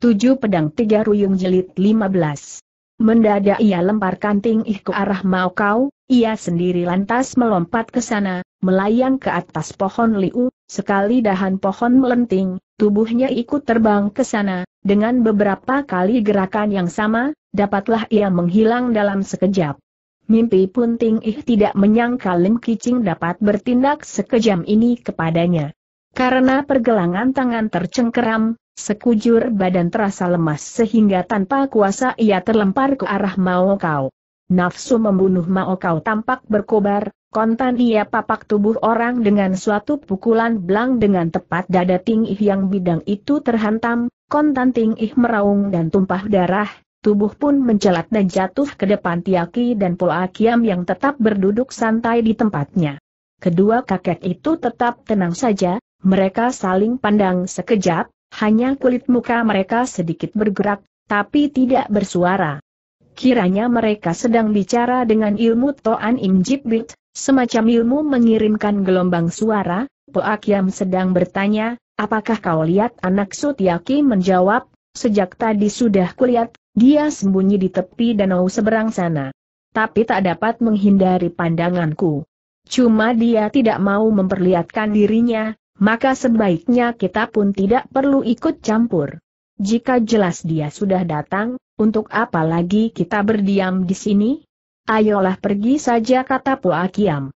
Tujuh pedang tiga ruyung Jelit 15. Mendadak ia lemparkan kanting Ih ke arah Mao Kau, ia sendiri lantas melompat ke sana, melayang ke atas pohon liu, sekali dahan pohon melenting, tubuhnya ikut terbang ke sana, dengan beberapa kali gerakan yang sama, dapatlah ia menghilang dalam sekejap. Mimpi pun Ting Ih tidak menyangka Lim Kicing dapat bertindak sekejam ini kepadanya. Karena pergelangan tangan tercengkeram, Sekujur badan terasa lemas sehingga tanpa kuasa ia terlempar ke arah Mao Kau. Nafsu membunuh Mao Kau tampak berkobar, kontan ia papak tubuh orang dengan suatu pukulan belang dengan tepat dada Ting yang bidang itu terhantam, kontan Ting meraung dan tumpah darah, tubuh pun mencelat dan jatuh ke depan Tiaki dan Poa Akiam yang tetap berduduk santai di tempatnya. Kedua kakek itu tetap tenang saja, mereka saling pandang sekejap, hanya kulit muka mereka sedikit bergerak, tapi tidak bersuara. Kiranya mereka sedang bicara dengan ilmu Toan Im Jibbit, semacam ilmu mengirimkan gelombang suara, Poakyam sedang bertanya, apakah kau lihat anak Sutiaki menjawab, sejak tadi sudah kulihat, dia sembunyi di tepi danau seberang sana. Tapi tak dapat menghindari pandanganku. Cuma dia tidak mau memperlihatkan dirinya, maka sebaiknya kita pun tidak perlu ikut campur. Jika jelas dia sudah datang, untuk apa lagi kita berdiam di sini? Ayolah pergi saja kata Puakiam.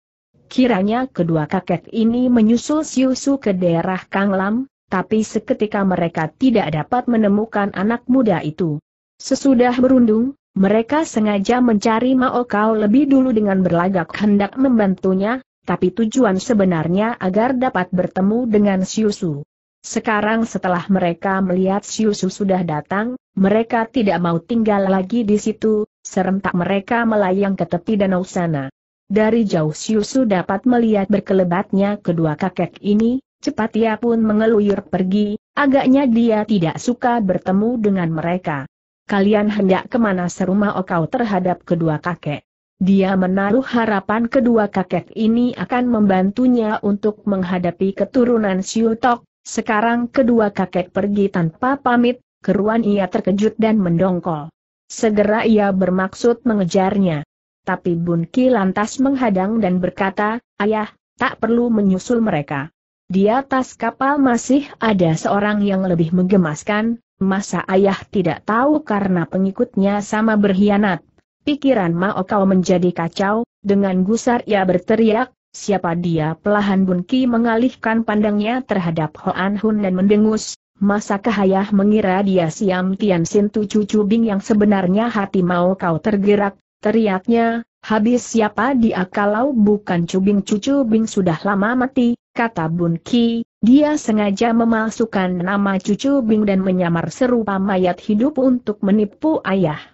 Kiranya kedua kakek ini menyusul Siusu ke daerah Kanglam, tapi seketika mereka tidak dapat menemukan anak muda itu. Sesudah berundung, mereka sengaja mencari Mao lebih dulu dengan berlagak hendak membantunya, tapi tujuan sebenarnya agar dapat bertemu dengan Siusu. Sekarang setelah mereka melihat Siusu sudah datang, mereka tidak mau tinggal lagi di situ, serentak mereka melayang ke tepi danau sana. Dari jauh Siusu dapat melihat berkelebatnya kedua kakek ini, cepat ia pun mengeluyur pergi, agaknya dia tidak suka bertemu dengan mereka. Kalian hendak kemana serumah okau terhadap kedua kakek? Dia menaruh harapan kedua kakek ini akan membantunya untuk menghadapi keturunan Siu Tok. sekarang kedua kakek pergi tanpa pamit, keruan ia terkejut dan mendongkol. Segera ia bermaksud mengejarnya. Tapi Bun Ki lantas menghadang dan berkata, Ayah, tak perlu menyusul mereka. Di atas kapal masih ada seorang yang lebih menggemaskan, masa ayah tidak tahu karena pengikutnya sama berkhianat. Pikiran Mao Kau menjadi kacau, dengan gusar ia berteriak, siapa dia pelahan Bun Ki mengalihkan pandangnya terhadap Hoan Hun dan mendengus, Masa ayah mengira dia Siam Tian Sin Tu cucu Bing yang sebenarnya hati Mao Kau tergerak, teriaknya, habis siapa dia kalau bukan Cubing cucu Bing sudah lama mati, kata Bun Ki, dia sengaja memalsukan nama cucu Bing dan menyamar serupa mayat hidup untuk menipu ayah.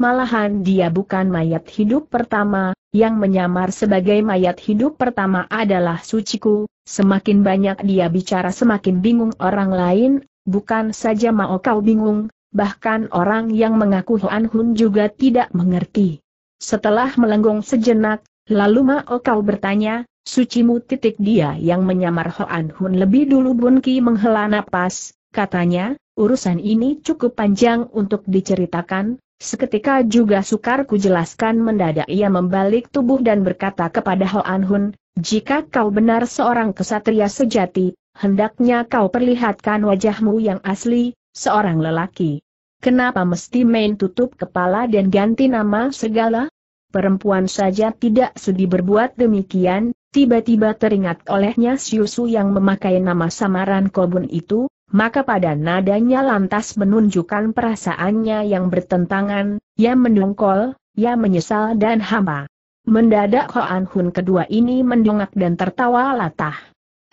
Malahan dia bukan mayat hidup pertama, yang menyamar sebagai mayat hidup pertama adalah Suciku, semakin banyak dia bicara semakin bingung orang lain, bukan saja mau kau bingung, bahkan orang yang mengaku Hoan Hun juga tidak mengerti. Setelah melenggung sejenak, lalu mau kau bertanya, Sucimu titik dia yang menyamar Hoan Hun lebih dulu Bunki menghela nafas katanya, urusan ini cukup panjang untuk diceritakan, Seketika juga sukar ku jelaskan mendadak ia membalik tubuh dan berkata kepada Hoan Hun, jika kau benar seorang kesatria sejati, hendaknya kau perlihatkan wajahmu yang asli, seorang lelaki. Kenapa mesti main tutup kepala dan ganti nama segala? Perempuan saja tidak sudi berbuat demikian, tiba-tiba teringat olehnya Siusu yang memakai nama samaran Kobun itu, maka pada nadanya lantas menunjukkan perasaannya yang bertentangan, ia mendongkol, ia menyesal dan hamba. Mendadak Hoan Hun kedua ini mendongak dan tertawa latah.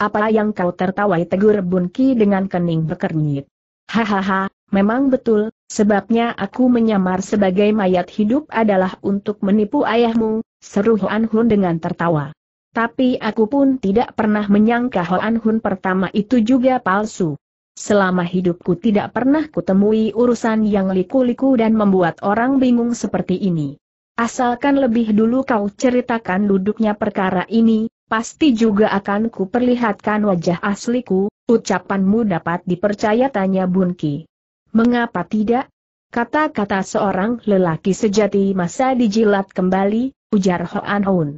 Apa yang kau tertawai tegur Bun Ki dengan kening berkernyit. Hahaha, memang betul, sebabnya aku menyamar sebagai mayat hidup adalah untuk menipu ayahmu, seru Hoan Hun dengan tertawa. Tapi aku pun tidak pernah menyangka Hoan Hun pertama itu juga palsu. Selama hidupku tidak pernah kutemui urusan yang liku-liku dan membuat orang bingung seperti ini. Asalkan lebih dulu kau ceritakan duduknya perkara ini, pasti juga akan kuperlihatkan wajah asliku, ucapanmu dapat dipercaya tanya Bunki. Mengapa tidak? Kata-kata seorang lelaki sejati masa dijilat kembali, ujar Hoan Hoon.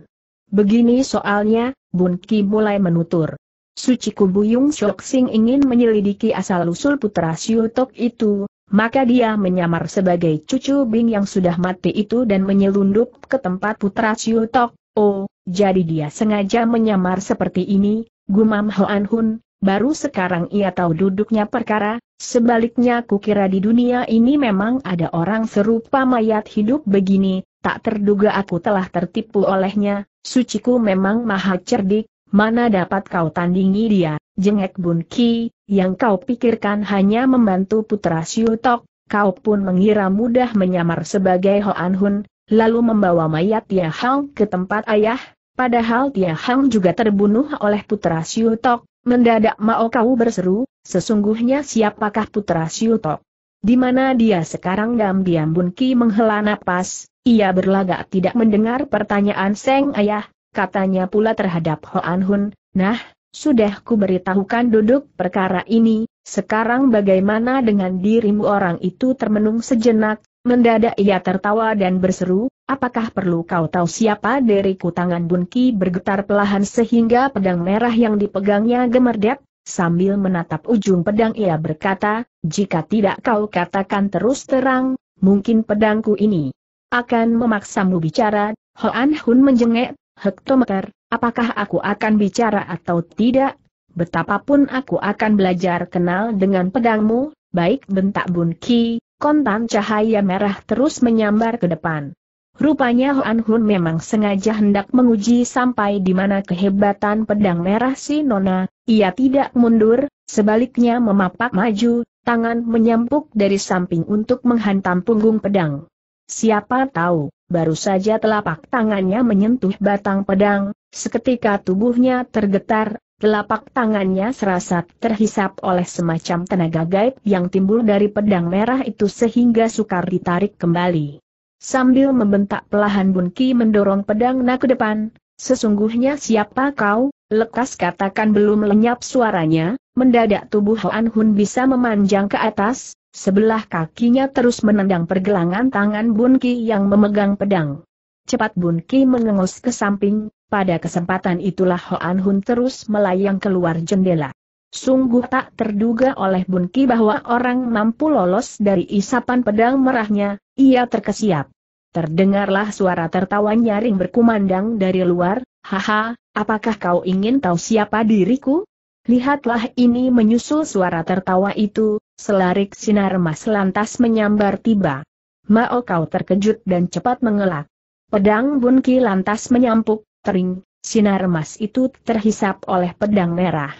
Begini soalnya, Bunki mulai menutur. Suci Kubuyung Shok Sing ingin menyelidiki asal-usul putra Siu Tok itu, maka dia menyamar sebagai cucu Bing yang sudah mati itu dan menyelundup ke tempat putra Siu Tok. Oh, jadi dia sengaja menyamar seperti ini, gumam Hoan Hun, baru sekarang ia tahu duduknya perkara, sebaliknya kukira di dunia ini memang ada orang serupa mayat hidup begini, tak terduga aku telah tertipu olehnya, suciku memang maha cerdik, mana dapat kau tandingi dia, jengek Bun Ki, yang kau pikirkan hanya membantu putra Siu Tok, kau pun mengira mudah menyamar sebagai Hoan Hun, lalu membawa mayat Tia Hang ke tempat ayah, padahal Tia Hang juga terbunuh oleh putra Siu Tok, mendadak mau kau berseru, sesungguhnya siapakah putra Siu Tok? Di mana dia sekarang diam-diam Bun Ki menghela napas, ia berlagak tidak mendengar pertanyaan Seng Ayah, katanya pula terhadap Hoan Hun, nah, sudah ku beritahukan duduk perkara ini, sekarang bagaimana dengan dirimu orang itu termenung sejenak, mendadak ia tertawa dan berseru, apakah perlu kau tahu siapa diriku tangan Bunki bergetar pelahan sehingga pedang merah yang dipegangnya gemerdep, sambil menatap ujung pedang ia berkata, jika tidak kau katakan terus terang, mungkin pedangku ini akan memaksamu bicara, Hoan Hun menjengek, Hektometer, apakah aku akan bicara atau tidak? Betapapun aku akan belajar kenal dengan pedangmu, baik bentak Bun Ki, kontan cahaya merah terus menyambar ke depan. Rupanya Hoan Hun memang sengaja hendak menguji sampai di mana kehebatan pedang merah si Nona, ia tidak mundur, sebaliknya memapak maju, tangan menyampuk dari samping untuk menghantam punggung pedang. Siapa tahu, baru saja telapak tangannya menyentuh batang pedang, seketika tubuhnya tergetar, telapak tangannya serasa terhisap oleh semacam tenaga gaib yang timbul dari pedang merah itu sehingga sukar ditarik kembali. Sambil membentak pelahan Bunki mendorong pedang na ke depan, sesungguhnya siapa kau, lekas katakan belum lenyap suaranya, mendadak tubuh Hoan Hun bisa memanjang ke atas, Sebelah kakinya terus menendang pergelangan tangan Ki yang memegang pedang. Cepat Ki mengengus ke samping, pada kesempatan itulah Hoan Hun terus melayang keluar jendela. Sungguh tak terduga oleh Ki bahwa orang mampu lolos dari isapan pedang merahnya, ia terkesiap. Terdengarlah suara tertawa nyaring berkumandang dari luar, Haha, apakah kau ingin tahu siapa diriku? Lihatlah ini menyusul suara tertawa itu, Selarik sinar emas lantas menyambar tiba. Mao kau terkejut dan cepat mengelak. Pedang Bunki lantas menyampuk, tering, sinar emas itu terhisap oleh pedang merah.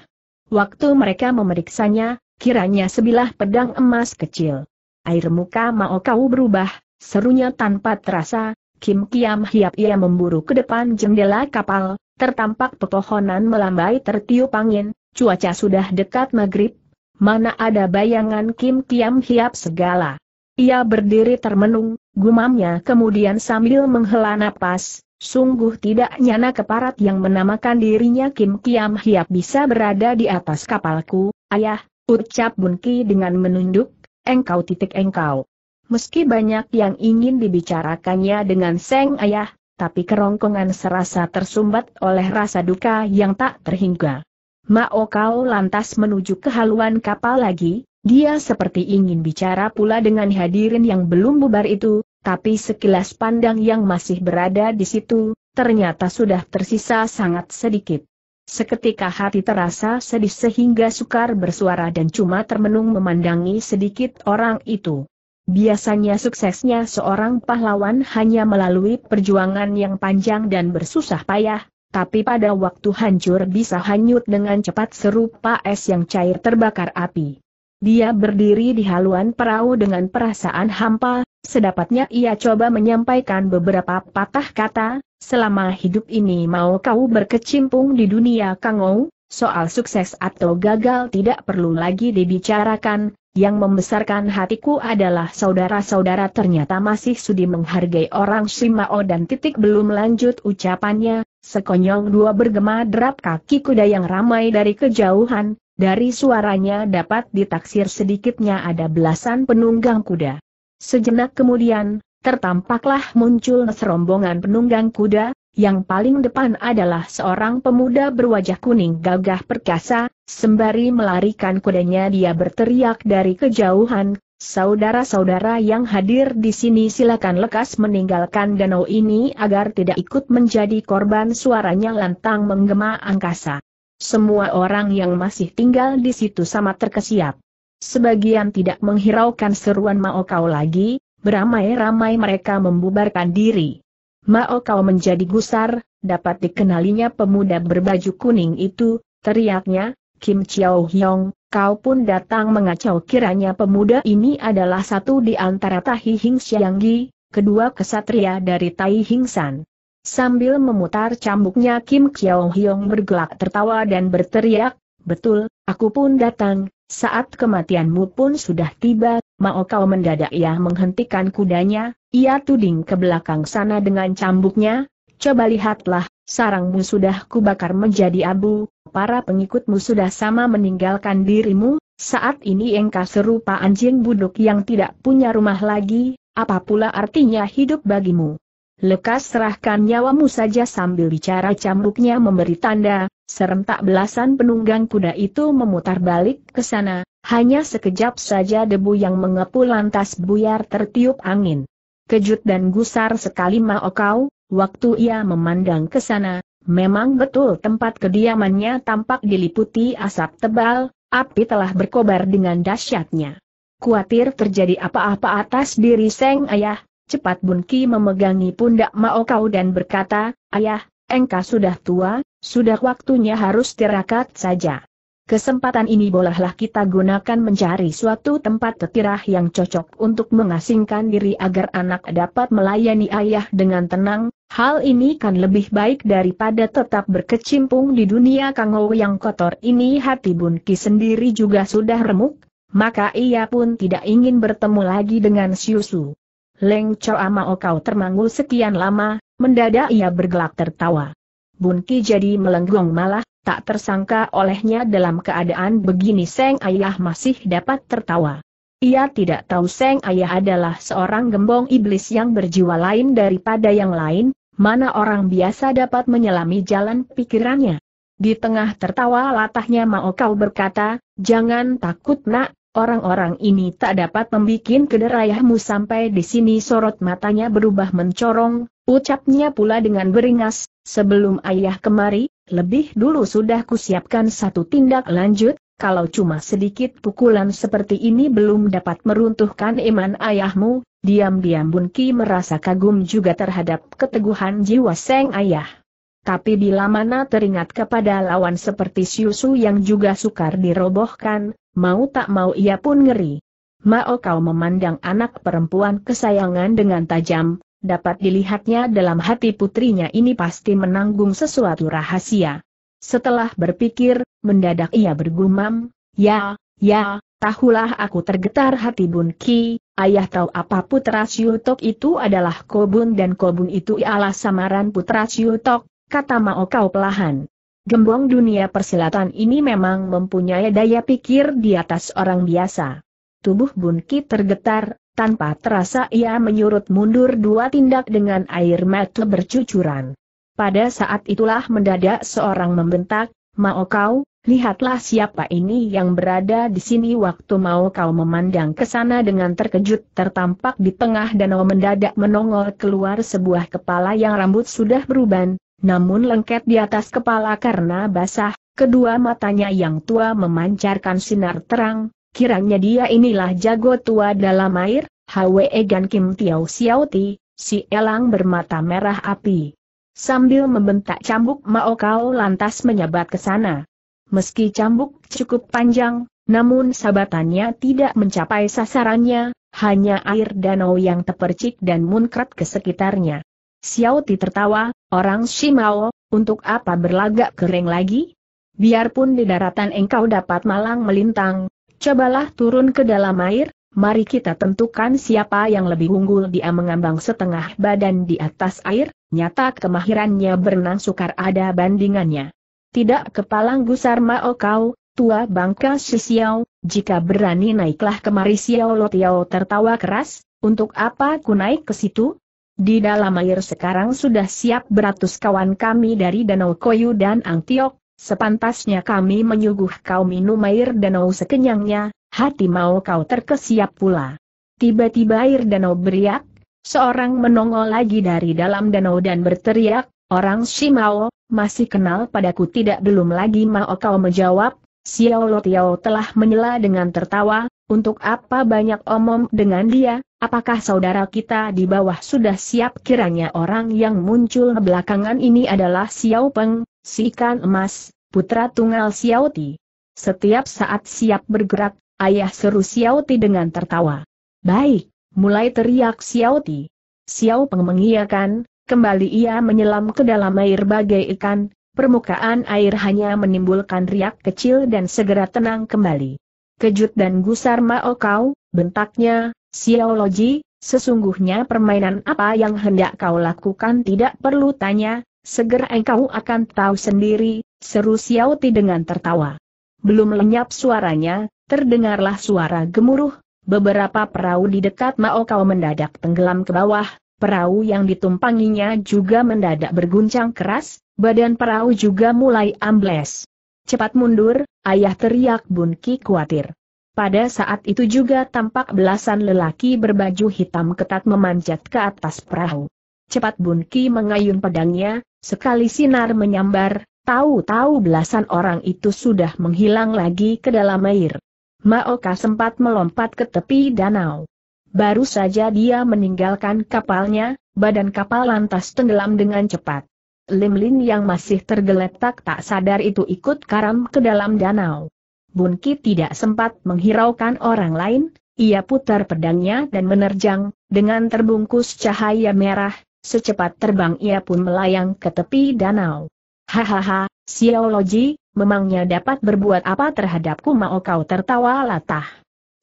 Waktu mereka memeriksanya, kiranya sebilah pedang emas kecil. Air muka Mao kau berubah, serunya tanpa terasa, Kim Kiam Hiap ia memburu ke depan jendela kapal, tertampak pepohonan melambai tertiup angin, cuaca sudah dekat maghrib, Mana ada bayangan Kim Kiam Hiap segala. Ia berdiri termenung, gumamnya kemudian sambil menghela napas, sungguh tidak nyana keparat yang menamakan dirinya Kim Kiam Hiap bisa berada di atas kapalku, ayah, ucap Bunki dengan menunduk, engkau titik engkau. Meski banyak yang ingin dibicarakannya dengan Seng Ayah, tapi kerongkongan serasa tersumbat oleh rasa duka yang tak terhingga. Mao Kau lantas menuju ke haluan kapal lagi, dia seperti ingin bicara pula dengan hadirin yang belum bubar itu, tapi sekilas pandang yang masih berada di situ, ternyata sudah tersisa sangat sedikit. Seketika hati terasa sedih sehingga sukar bersuara dan cuma termenung memandangi sedikit orang itu. Biasanya suksesnya seorang pahlawan hanya melalui perjuangan yang panjang dan bersusah payah, tapi pada waktu hancur bisa hanyut dengan cepat serupa es yang cair terbakar api. Dia berdiri di haluan perahu dengan perasaan hampa, sedapatnya ia coba menyampaikan beberapa patah kata, selama hidup ini mau kau berkecimpung di dunia kangou, soal sukses atau gagal tidak perlu lagi dibicarakan, yang membesarkan hatiku adalah saudara-saudara ternyata masih sudi menghargai orang Simao dan titik belum lanjut ucapannya, sekonyong dua bergema derap kaki kuda yang ramai dari kejauhan, dari suaranya dapat ditaksir sedikitnya ada belasan penunggang kuda. Sejenak kemudian, tertampaklah muncul serombongan penunggang kuda, yang paling depan adalah seorang pemuda berwajah kuning gagah perkasa, sembari melarikan kudanya dia berteriak dari kejauhan, Saudara-saudara yang hadir di sini silakan lekas meninggalkan danau ini agar tidak ikut menjadi korban suaranya lantang menggema angkasa. Semua orang yang masih tinggal di situ sama terkesiap. Sebagian tidak menghiraukan seruan Mao Kau lagi, beramai-ramai mereka membubarkan diri. Mao kau menjadi gusar, dapat dikenalinya pemuda berbaju kuning itu, teriaknya, Kim Chiao Hyong, kau pun datang mengacau kiranya pemuda ini adalah satu di antara Tahi Hing Gi, kedua kesatria dari Tai Hingsan. Sambil memutar cambuknya Kim Chiao Hyong bergelak tertawa dan berteriak, betul, aku pun datang, saat kematianmu pun sudah tiba, mau kau mendadak ia menghentikan kudanya, ia tuding ke belakang sana dengan cambuknya, coba lihatlah, sarangmu sudah kubakar menjadi abu, para pengikutmu sudah sama meninggalkan dirimu, saat ini engkau serupa anjing buduk yang tidak punya rumah lagi, apa pula artinya hidup bagimu? Lekas serahkan nyawamu saja sambil bicara cambuknya memberi tanda, Serentak belasan penunggang kuda itu memutar balik ke sana, hanya sekejap saja debu yang mengepul lantas buyar tertiup angin. Kejut dan gusar sekali Mao Kau, waktu ia memandang ke sana, memang betul tempat kediamannya tampak diliputi asap tebal, api telah berkobar dengan dahsyatnya. Kuatir terjadi apa-apa atas diri Seng Ayah, cepat Bunki memegangi pundak Mao Kau dan berkata, Ayah, engkau sudah tua, sudah waktunya harus tirakat saja. Kesempatan ini bolehlah kita gunakan mencari suatu tempat tetirah yang cocok untuk mengasingkan diri agar anak dapat melayani ayah dengan tenang, hal ini kan lebih baik daripada tetap berkecimpung di dunia kangau yang kotor ini hati Bunki sendiri juga sudah remuk, maka ia pun tidak ingin bertemu lagi dengan Siusu. Leng Choa Mao kau termanggul sekian lama, Mendadak ia bergelak tertawa. Bunki jadi melenggong malah, tak tersangka olehnya dalam keadaan begini Seng Ayah masih dapat tertawa. Ia tidak tahu Seng Ayah adalah seorang gembong iblis yang berjiwa lain daripada yang lain, mana orang biasa dapat menyelami jalan pikirannya. Di tengah tertawa latahnya mau kau berkata, jangan takut nak, Orang-orang ini tak dapat membikin kederayahmu sampai di sini sorot matanya berubah mencorong, ucapnya pula dengan beringas, sebelum ayah kemari, lebih dulu sudah kusiapkan satu tindak lanjut, kalau cuma sedikit pukulan seperti ini belum dapat meruntuhkan iman ayahmu, diam-diam Bunki merasa kagum juga terhadap keteguhan jiwa seng ayah. Tapi bila mana teringat kepada lawan seperti Siusu yang juga sukar dirobohkan, mau tak mau ia pun ngeri. Mao kau memandang anak perempuan kesayangan dengan tajam, dapat dilihatnya dalam hati putrinya ini pasti menanggung sesuatu rahasia. Setelah berpikir, mendadak ia bergumam, ya, ya, tahulah aku tergetar hati Bun Ki, Ayah tahu apa putra Siutok itu adalah Kobun dan Kobun itu ialah samaran putra Siutok, kata Mao Kau pelahan. Gembong dunia persilatan ini memang mempunyai daya pikir di atas orang biasa. Tubuh Ki tergetar, tanpa terasa ia menyurut mundur dua tindak dengan air mata bercucuran. Pada saat itulah mendadak seorang membentak, Mao Kau, lihatlah siapa ini yang berada di sini waktu Mao Kau memandang ke sana dengan terkejut tertampak di tengah danau mendadak menongol keluar sebuah kepala yang rambut sudah beruban, namun lengket di atas kepala karena basah, kedua matanya yang tua memancarkan sinar terang, kiranya dia inilah jago tua dalam air, Hwe Gan Kim Tiao Ti, si elang bermata merah api. Sambil membentak cambuk Mao Kau lantas menyabat ke sana. Meski cambuk cukup panjang, namun sabatannya tidak mencapai sasarannya, hanya air danau yang terpercik dan munkrat ke sekitarnya. Xiao Ti tertawa, orang Shimao, untuk apa berlagak kering lagi? Biarpun di daratan engkau dapat malang melintang, cobalah turun ke dalam air, mari kita tentukan siapa yang lebih unggul dia mengambang setengah badan di atas air, nyata kemahirannya berenang sukar ada bandingannya. Tidak kepalang gusar mao kau, tua bangka Shisiao, jika berani naiklah kemari Xiao Lo Tiao tertawa keras, untuk apa ku naik ke situ, di dalam air sekarang sudah siap beratus kawan kami dari Danau Koyu dan Angtiok, sepantasnya kami menyuguh kau minum air danau sekenyangnya, hati mau kau terkesiap pula. Tiba-tiba air danau beriak, seorang menongol lagi dari dalam danau dan berteriak, orang Shimao, masih kenal padaku tidak belum lagi mau kau menjawab, Xiao Lo Tiao telah menyela dengan tertawa, untuk apa banyak omong dengan dia, Apakah saudara kita di bawah sudah siap kiranya orang yang muncul belakangan ini adalah Xiao Peng, si ikan emas, putra tunggal Xiao Ti? Setiap saat siap bergerak, ayah seru Xiao Ti dengan tertawa. Baik, mulai teriak Xiao Ti. Xiao Peng mengiyakan, kembali ia menyelam ke dalam air bagai ikan, permukaan air hanya menimbulkan riak kecil dan segera tenang kembali. Kejut dan gusar Mao Kau, bentaknya, Siologi, sesungguhnya permainan apa yang hendak kau lakukan tidak perlu tanya, segera engkau akan tahu sendiri, seru Xiaoti dengan tertawa. Belum lenyap suaranya, terdengarlah suara gemuruh, beberapa perahu di dekat Mao Kau mendadak tenggelam ke bawah, perahu yang ditumpanginya juga mendadak berguncang keras, badan perahu juga mulai ambles. Cepat mundur, ayah teriak Bun Ki khawatir. Pada saat itu juga tampak belasan lelaki berbaju hitam ketat memanjat ke atas perahu. Cepat Bun mengayun pedangnya, sekali sinar menyambar, tahu-tahu belasan orang itu sudah menghilang lagi ke dalam air. Maoka sempat melompat ke tepi danau. Baru saja dia meninggalkan kapalnya, badan kapal lantas tenggelam dengan cepat. Lim Lin yang masih tergeletak tak sadar itu ikut karam ke dalam danau. Bunki tidak sempat menghiraukan orang lain, ia putar pedangnya dan menerjang, dengan terbungkus cahaya merah, secepat terbang ia pun melayang ke tepi danau. Hahaha, Ji, memangnya dapat berbuat apa terhadapku mau kau tertawa latah.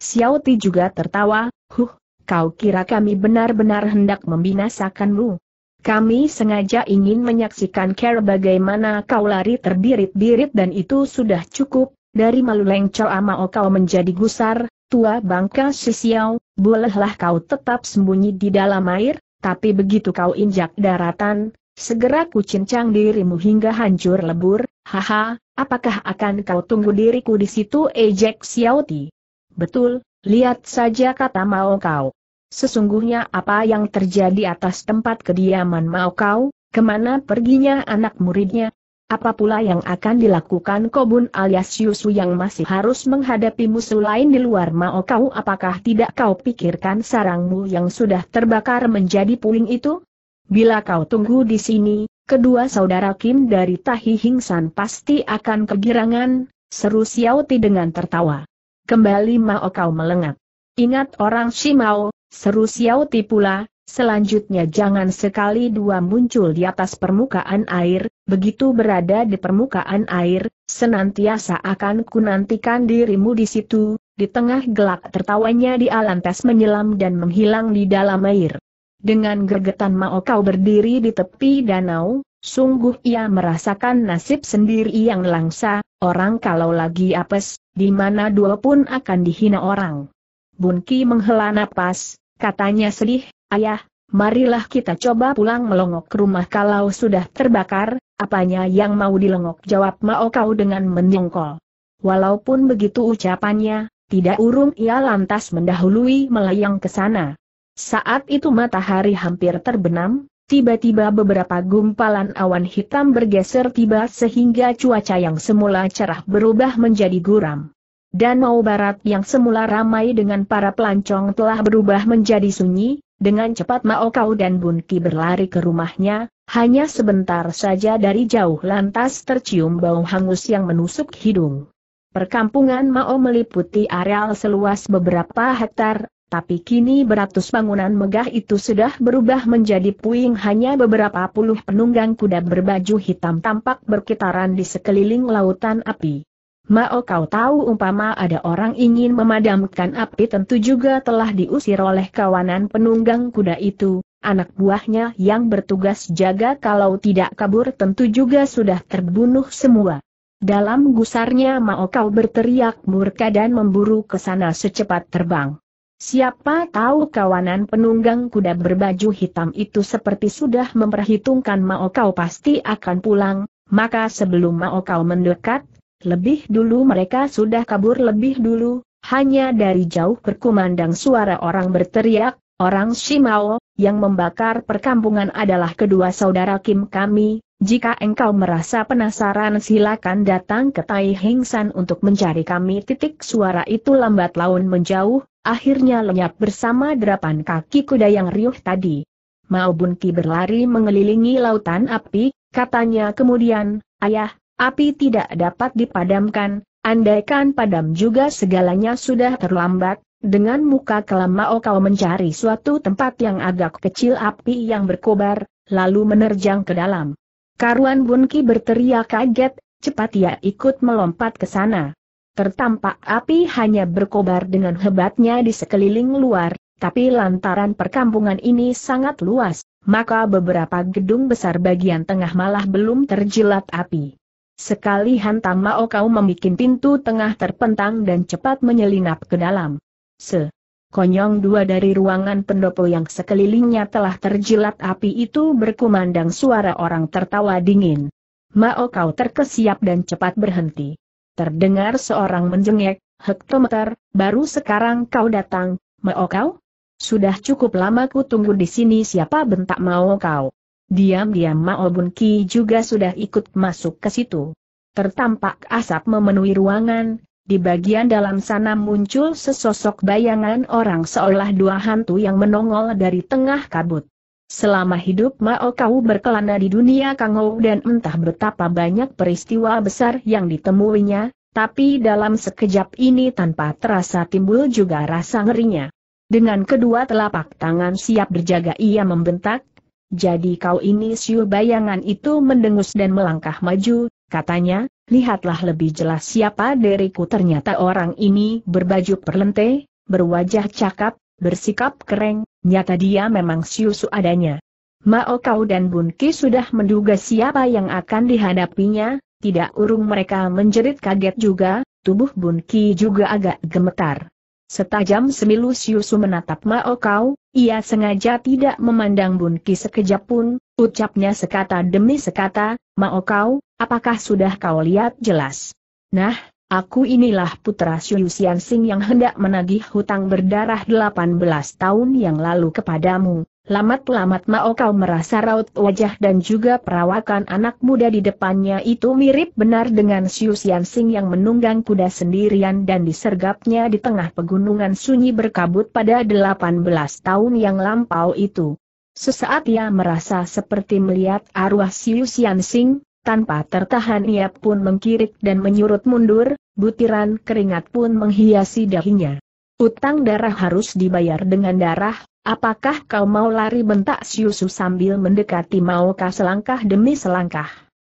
Xiaoti juga tertawa, huh, kau kira kami benar-benar hendak membinasakanmu. Kami sengaja ingin menyaksikan care bagaimana kau lari terbirit-birit dan itu sudah cukup, dari Malu ama Amao kau menjadi gusar, tua bangka Sisiau, bolehlah kau tetap sembunyi di dalam air, tapi begitu kau injak daratan, segera ku cincang dirimu hingga hancur lebur, haha, apakah akan kau tunggu diriku di situ ejek ti. Betul, lihat saja kata Mao kau. Sesungguhnya apa yang terjadi atas tempat kediaman Mao kau, kemana perginya anak muridnya, apa pula yang akan dilakukan Kobun alias Yusu yang masih harus menghadapi musuh lain di luar Mao kau apakah tidak kau pikirkan sarangmu yang sudah terbakar menjadi puing itu? Bila kau tunggu di sini, kedua saudara Kim dari Tahi Hingsan pasti akan kegirangan, seru Xiao Ti dengan tertawa. Kembali Mao kau melengak. Ingat orang Shimao, seru Xiao Ti pula, selanjutnya jangan sekali dua muncul di atas permukaan air, begitu berada di permukaan air, senantiasa akan kunantikan dirimu di situ, di tengah gelak tertawanya di tes menyelam dan menghilang di dalam air. Dengan gergetan mau kau berdiri di tepi danau, sungguh ia merasakan nasib sendiri yang langsa, orang kalau lagi apes, di mana dua pun akan dihina orang. Bunki menghela napas, katanya sedih, ayah, Marilah kita coba pulang melongok ke rumah kalau sudah terbakar, apanya yang mau dilengok jawab Mao kau dengan menyongkol. Walaupun begitu ucapannya, tidak urung ia lantas mendahului melayang ke sana. Saat itu matahari hampir terbenam, Tiba-tiba beberapa gumpalan awan hitam bergeser tiba sehingga cuaca yang semula cerah berubah menjadi guram. Danau barat yang semula ramai dengan para pelancong telah berubah menjadi sunyi, dengan cepat Mao Kau dan Ki berlari ke rumahnya, hanya sebentar saja dari jauh lantas tercium bau hangus yang menusuk hidung. Perkampungan Mao meliputi areal seluas beberapa hektar, tapi kini beratus bangunan megah itu sudah berubah menjadi puing hanya beberapa puluh penunggang kuda berbaju hitam tampak berkitaran di sekeliling lautan api. Mao kau tahu umpama ada orang ingin memadamkan api tentu juga telah diusir oleh kawanan penunggang kuda itu, anak buahnya yang bertugas jaga kalau tidak kabur tentu juga sudah terbunuh semua. Dalam gusarnya Mao kau berteriak murka dan memburu ke sana secepat terbang. Siapa tahu kawanan penunggang kuda berbaju hitam itu seperti sudah memperhitungkan Mao Kau pasti akan pulang, maka sebelum Mao Kau mendekat, lebih dulu mereka sudah kabur lebih dulu, hanya dari jauh berkumandang suara orang berteriak, orang Shimao, yang membakar perkampungan adalah kedua saudara Kim kami, jika engkau merasa penasaran silakan datang ke Tai Hing San untuk mencari kami. Titik suara itu lambat laun menjauh, akhirnya lenyap bersama derapan kaki kuda yang riuh tadi. Mao Bun Ki berlari mengelilingi lautan api, katanya kemudian, Ayah, Api tidak dapat dipadamkan, andaikan padam juga segalanya sudah terlambat, dengan muka kelam oh kau mencari suatu tempat yang agak kecil api yang berkobar, lalu menerjang ke dalam. Karuan Bunki berteriak kaget, cepat ia ikut melompat ke sana. Tertampak api hanya berkobar dengan hebatnya di sekeliling luar, tapi lantaran perkampungan ini sangat luas, maka beberapa gedung besar bagian tengah malah belum terjilat api. Sekali hantam Mao kau membuat pintu tengah terpentang dan cepat menyelinap ke dalam. Se. Konyong dua dari ruangan pendopo yang sekelilingnya telah terjilat api itu berkumandang suara orang tertawa dingin. Mao kau terkesiap dan cepat berhenti. Terdengar seorang menjengek, hektometer, baru sekarang kau datang, Mao kau? Sudah cukup lama ku tunggu di sini siapa bentak Mao kau. Diam-diam Mao Bun Ki juga sudah ikut masuk ke situ. Tertampak asap memenuhi ruangan, di bagian dalam sana muncul sesosok bayangan orang seolah dua hantu yang menongol dari tengah kabut. Selama hidup Mao Kau berkelana di dunia Kangou dan entah betapa banyak peristiwa besar yang ditemuinya, tapi dalam sekejap ini tanpa terasa timbul juga rasa ngerinya. Dengan kedua telapak tangan siap berjaga ia membentak, jadi kau ini siu bayangan itu mendengus dan melangkah maju, katanya, lihatlah lebih jelas siapa diriku ternyata orang ini berbaju perlente, berwajah cakap, bersikap kering, nyata dia memang siu adanya. Mao Kau dan Bunki sudah menduga siapa yang akan dihadapinya, tidak urung mereka menjerit kaget juga, tubuh Bunki juga agak gemetar. Setajam semilu Siusu menatap Mao Kau, ia sengaja tidak memandang Bunki sekejap pun, ucapnya sekata demi sekata, Mao Kau, apakah sudah kau lihat jelas? Nah, aku inilah putra Siusian Sing yang hendak menagih hutang berdarah 18 tahun yang lalu kepadamu, Lamat-lamat Mao kau merasa raut wajah dan juga perawakan anak muda di depannya itu mirip benar dengan Siu Sian Sing yang menunggang kuda sendirian dan disergapnya di tengah pegunungan sunyi berkabut pada 18 tahun yang lampau itu. Sesaat ia merasa seperti melihat arwah Siu Sian Sing, tanpa tertahan ia pun mengkirik dan menyurut mundur, butiran keringat pun menghiasi dahinya. Utang darah harus dibayar dengan darah, apakah kau mau lari bentak Siusu sambil mendekati maukah selangkah demi selangkah.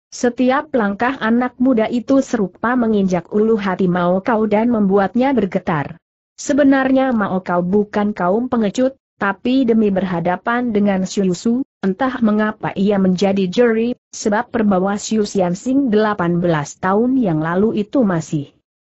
Setiap langkah anak muda itu serupa menginjak ulu hati mau kau dan membuatnya bergetar. Sebenarnya mau kau bukan kaum pengecut, tapi demi berhadapan dengan Siusu, entah mengapa ia menjadi juri, sebab perbawa Sius Yansing 18 tahun yang lalu itu masih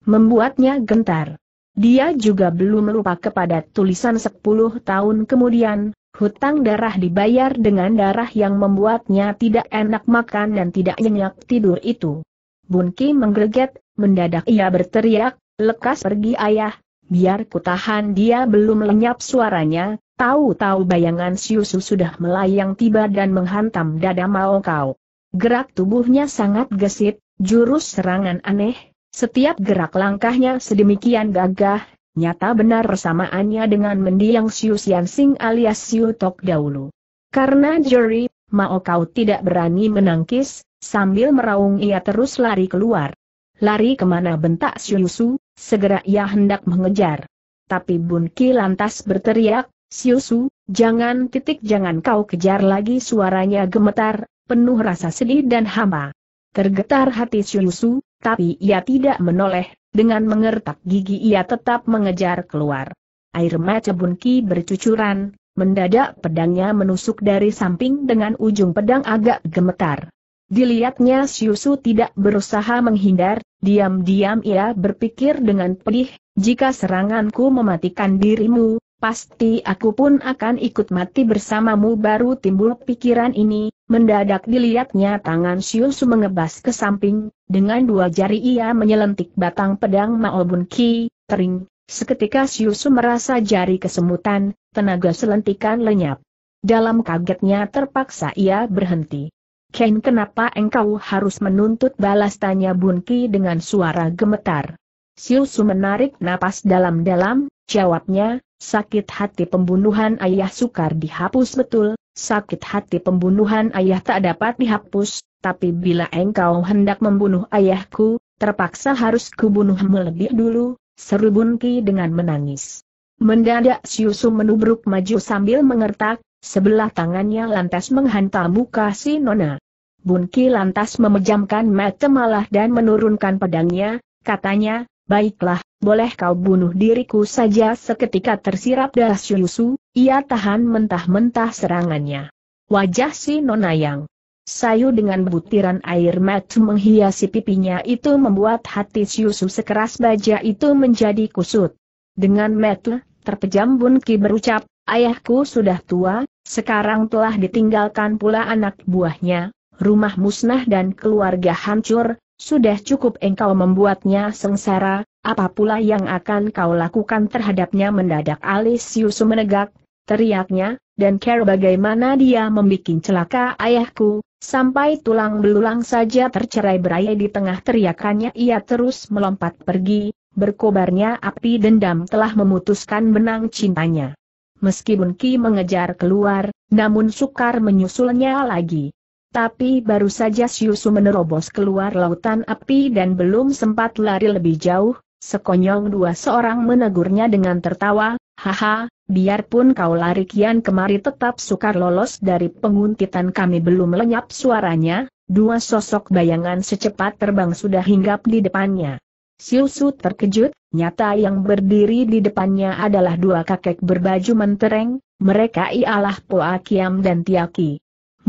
membuatnya gentar. Dia juga belum lupa kepada tulisan 10 tahun kemudian, hutang darah dibayar dengan darah yang membuatnya tidak enak makan dan tidak nyenyak tidur itu. Bun Ki menggeget, mendadak ia berteriak, lekas pergi ayah, biar kutahan dia belum lenyap suaranya, tahu-tahu bayangan Siusu sudah melayang tiba dan menghantam dada Mao Kau. Gerak tubuhnya sangat gesit, jurus serangan aneh, setiap gerak langkahnya sedemikian gagah, nyata benar persamaannya dengan mendiang Siu Sian Sing alias Siu Tok dahulu. Karena juri, Mao Kau tidak berani menangkis, sambil meraung ia terus lari keluar. Lari kemana bentak Siu Su, segera ia hendak mengejar. Tapi Bun Ki lantas berteriak, Siu Su, jangan titik jangan kau kejar lagi suaranya gemetar, penuh rasa sedih dan hama. Tergetar hati Syusu, tapi ia tidak menoleh, dengan mengertak gigi ia tetap mengejar keluar. Air mata Bunki bercucuran, mendadak pedangnya menusuk dari samping dengan ujung pedang agak gemetar. Dilihatnya Syusu tidak berusaha menghindar, diam-diam ia berpikir dengan pedih, jika seranganku mematikan dirimu, Pasti aku pun akan ikut mati bersamamu baru timbul pikiran ini, mendadak dilihatnya tangan Siusu mengebas ke samping, dengan dua jari ia menyelentik batang pedang Maobun Ki, tering, seketika Siusu merasa jari kesemutan, tenaga selentikan lenyap. Dalam kagetnya terpaksa ia berhenti. Ken kenapa engkau harus menuntut balas tanya Ki dengan suara gemetar? Siusu menarik napas dalam-dalam, jawabnya, Sakit hati pembunuhan ayah sukar dihapus betul, sakit hati pembunuhan ayah tak dapat dihapus, tapi bila engkau hendak membunuh ayahku, terpaksa harus kubunuhmu lebih dulu, seru Bunki dengan menangis. Mendadak Siusu menubruk maju sambil mengertak, sebelah tangannya lantas menghantam muka si Nona. Bunki lantas memejamkan mata malah dan menurunkan pedangnya, katanya, Baiklah, boleh kau bunuh diriku saja seketika tersirap darah Syusu, ia tahan mentah-mentah serangannya. Wajah si nona yang sayu dengan butiran air mata menghiasi pipinya itu membuat hati Syusu sekeras baja itu menjadi kusut. Dengan mata, terpejam Bun Ki berucap, ayahku sudah tua, sekarang telah ditinggalkan pula anak buahnya, rumah musnah dan keluarga hancur, sudah cukup engkau membuatnya sengsara, apa pula yang akan kau lakukan terhadapnya mendadak Alis Yusuf menegak, teriaknya, dan care bagaimana dia membuat celaka ayahku, sampai tulang belulang saja tercerai berai di tengah teriakannya ia terus melompat pergi, berkobarnya api dendam telah memutuskan benang cintanya. Meskipun Ki mengejar keluar, namun sukar menyusulnya lagi. Tapi baru saja Syusu menerobos keluar lautan api dan belum sempat lari lebih jauh, sekonyong dua seorang menegurnya dengan tertawa, haha, biarpun kau lari kian kemari tetap sukar lolos dari penguntitan kami belum lenyap suaranya, dua sosok bayangan secepat terbang sudah hinggap di depannya. Syusu terkejut, nyata yang berdiri di depannya adalah dua kakek berbaju mentereng, mereka ialah Poakiam dan Tiaki.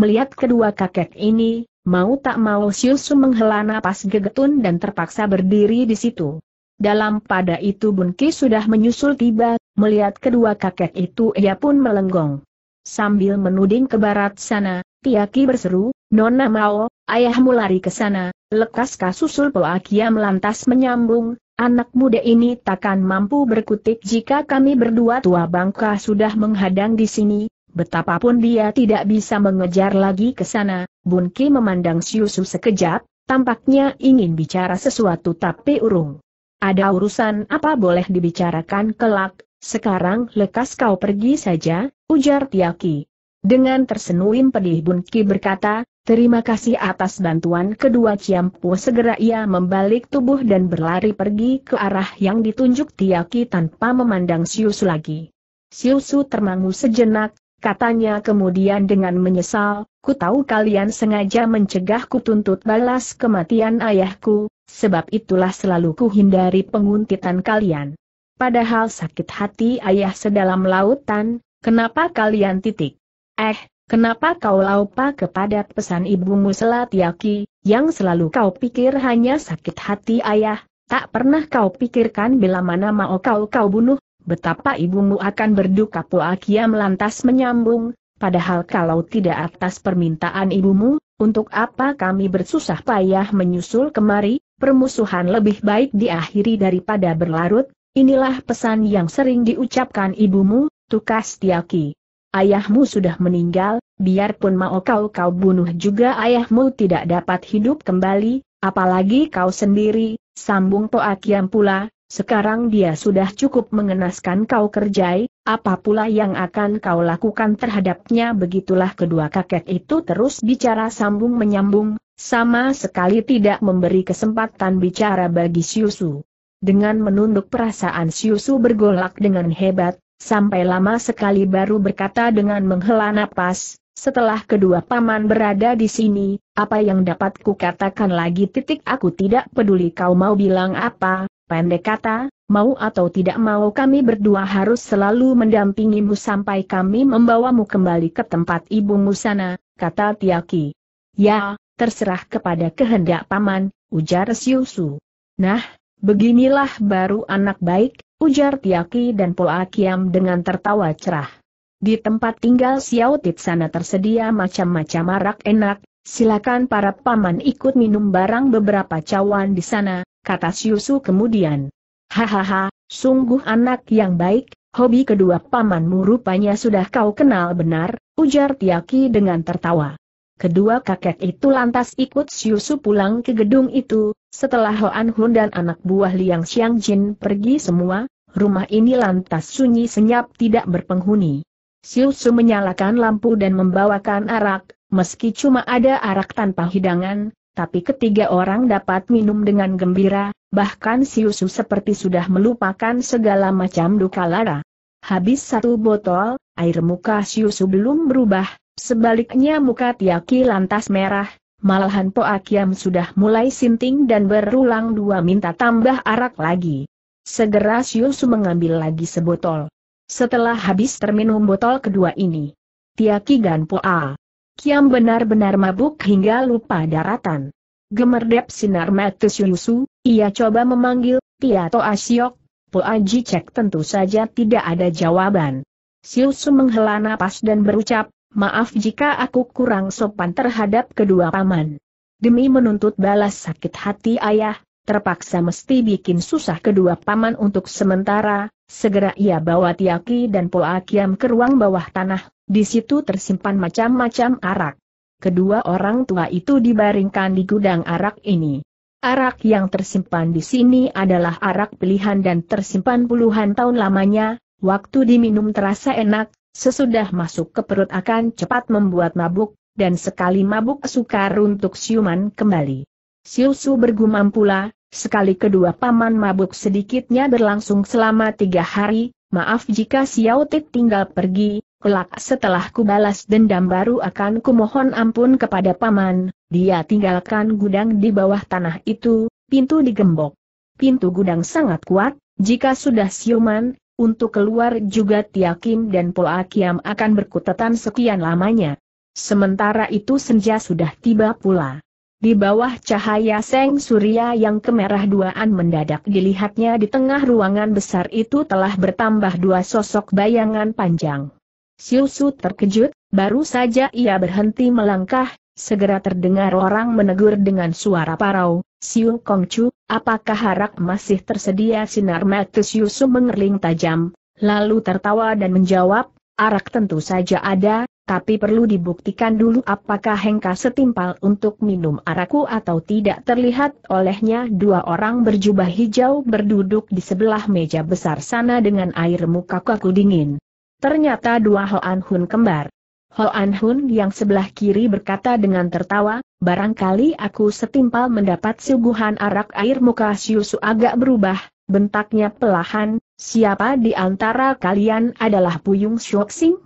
Melihat kedua kakek ini, mau tak mau Siusu menghela napas gegetun dan terpaksa berdiri di situ. Dalam pada itu Bunki sudah menyusul tiba, melihat kedua kakek itu ia pun melenggong. Sambil menuding ke barat sana, Tiaki berseru, Nona Mao, ayahmu lari ke sana, lekas kasusul Poakiam lantas menyambung, anak muda ini takkan mampu berkutik jika kami berdua tua bangka sudah menghadang di sini, Betapapun dia tidak bisa mengejar lagi ke sana, Bun Ki memandang Siusu sekejap, tampaknya ingin bicara sesuatu tapi urung. Ada urusan apa boleh dibicarakan kelak, sekarang lekas kau pergi saja, ujar Tiaki. Dengan tersenyum pedih Bun Ki berkata, terima kasih atas bantuan kedua Ciampu segera ia membalik tubuh dan berlari pergi ke arah yang ditunjuk Tiaki tanpa memandang Siusu lagi. Siusu termangu sejenak, Katanya kemudian dengan menyesal, ku tahu kalian sengaja mencegahku tuntut balas kematian ayahku, sebab itulah selalu ku hindari penguntitan kalian. Padahal sakit hati ayah sedalam lautan, kenapa kalian titik? Eh, kenapa kau lupa kepada pesan ibumu selat yaki, yang selalu kau pikir hanya sakit hati ayah, tak pernah kau pikirkan bila mana mau kau kau bunuh, betapa ibumu akan berduka Pua Kiam lantas menyambung, padahal kalau tidak atas permintaan ibumu, untuk apa kami bersusah payah menyusul kemari, permusuhan lebih baik diakhiri daripada berlarut, inilah pesan yang sering diucapkan ibumu, Tukas Tiaki. Ayahmu sudah meninggal, biarpun mau kau kau bunuh juga ayahmu tidak dapat hidup kembali, apalagi kau sendiri, sambung Poakiam pula, sekarang dia sudah cukup mengenaskan kau kerjai, apa pula yang akan kau lakukan terhadapnya begitulah kedua kakek itu terus bicara sambung menyambung, sama sekali tidak memberi kesempatan bicara bagi Siusu. Dengan menunduk perasaan Siusu bergolak dengan hebat, sampai lama sekali baru berkata dengan menghela napas, setelah kedua paman berada di sini, apa yang dapat kukatakan lagi titik aku tidak peduli kau mau bilang apa, Pendek kata, mau atau tidak mau kami berdua harus selalu mendampingimu sampai kami membawamu kembali ke tempat ibumu sana, kata Tiaki. Ya, terserah kepada kehendak paman, ujar Siusu. Nah, beginilah baru anak baik, ujar Tiaki dan Polakiam dengan tertawa cerah. Di tempat tinggal Xiao Tit sana tersedia macam-macam arak enak, silakan para paman ikut minum barang beberapa cawan di sana, kata Siusu kemudian. Hahaha, sungguh anak yang baik, hobi kedua pamanmu rupanya sudah kau kenal benar, ujar Tiaki dengan tertawa. Kedua kakek itu lantas ikut Siusu pulang ke gedung itu, setelah Hoan Hun dan anak buah Liang Xiang Jin pergi semua, rumah ini lantas sunyi senyap tidak berpenghuni. Siusu menyalakan lampu dan membawakan arak, meski cuma ada arak tanpa hidangan, tapi ketiga orang dapat minum dengan gembira, bahkan si Siusu seperti sudah melupakan segala macam duka lara. Habis satu botol, air muka si Siusu belum berubah, sebaliknya muka Tiaki lantas merah, malahan Poakiam sudah mulai sinting dan berulang dua minta tambah arak lagi. Segera si Siusu mengambil lagi sebotol. Setelah habis terminum botol kedua ini, Tiaki dan Poa Kiam benar-benar mabuk hingga lupa daratan. Gemerdep sinar mata Yusu, ia coba memanggil, Piato Asyok, Po Aji cek tentu saja tidak ada jawaban. Siusu menghela napas dan berucap, maaf jika aku kurang sopan terhadap kedua paman. Demi menuntut balas sakit hati ayah, terpaksa mesti bikin susah kedua paman untuk sementara, segera ia bawa Tiaki dan Po Akiam ke ruang bawah tanah, di situ tersimpan macam-macam arak. Kedua orang tua itu dibaringkan di gudang arak ini. Arak yang tersimpan di sini adalah arak pilihan dan tersimpan puluhan tahun lamanya, waktu diminum terasa enak, sesudah masuk ke perut akan cepat membuat mabuk, dan sekali mabuk sukar untuk siuman kembali. Siusu bergumam pula, sekali kedua paman mabuk sedikitnya berlangsung selama tiga hari, maaf jika Xiao Tit tinggal pergi, Kelak setelah kubalas dendam baru akan kumohon ampun kepada paman, dia tinggalkan gudang di bawah tanah itu, pintu digembok. Pintu gudang sangat kuat, jika sudah siuman, untuk keluar juga Tiakim dan Polakiam akan berkutatan sekian lamanya. Sementara itu senja sudah tiba pula. Di bawah cahaya seng surya yang kemerah duaan mendadak dilihatnya di tengah ruangan besar itu telah bertambah dua sosok bayangan panjang. Siusu terkejut, baru saja ia berhenti melangkah, segera terdengar orang menegur dengan suara parau, Siu Kongcu, apakah harak masih tersedia sinar mata Siusu mengerling tajam, lalu tertawa dan menjawab, arak tentu saja ada, tapi perlu dibuktikan dulu apakah Hengka setimpal untuk minum araku atau tidak terlihat olehnya dua orang berjubah hijau berduduk di sebelah meja besar sana dengan air muka kaku dingin. Ternyata dua Hoan Hun kembar. Hoan Hun yang sebelah kiri berkata dengan tertawa, barangkali aku setimpal mendapat suguhan arak air muka Siusu agak berubah, bentaknya pelahan, siapa di antara kalian adalah Buyung Shoksing?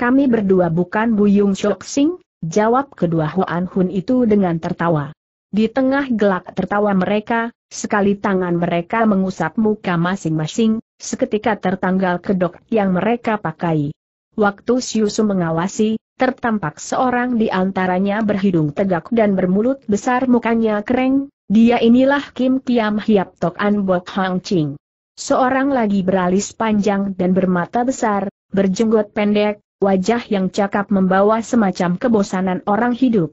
Kami berdua bukan Buyung Shoksing, jawab kedua Hoan Hun itu dengan tertawa. Di tengah gelak tertawa mereka, sekali tangan mereka mengusap muka masing-masing, seketika tertanggal kedok yang mereka pakai. Waktu Siusu mengawasi, tertampak seorang di antaranya berhidung tegak dan bermulut besar mukanya kering. dia inilah Kim Kiam Hiap Tok An Bok Hang Ching. Seorang lagi beralis panjang dan bermata besar, berjenggot pendek, wajah yang cakap membawa semacam kebosanan orang hidup.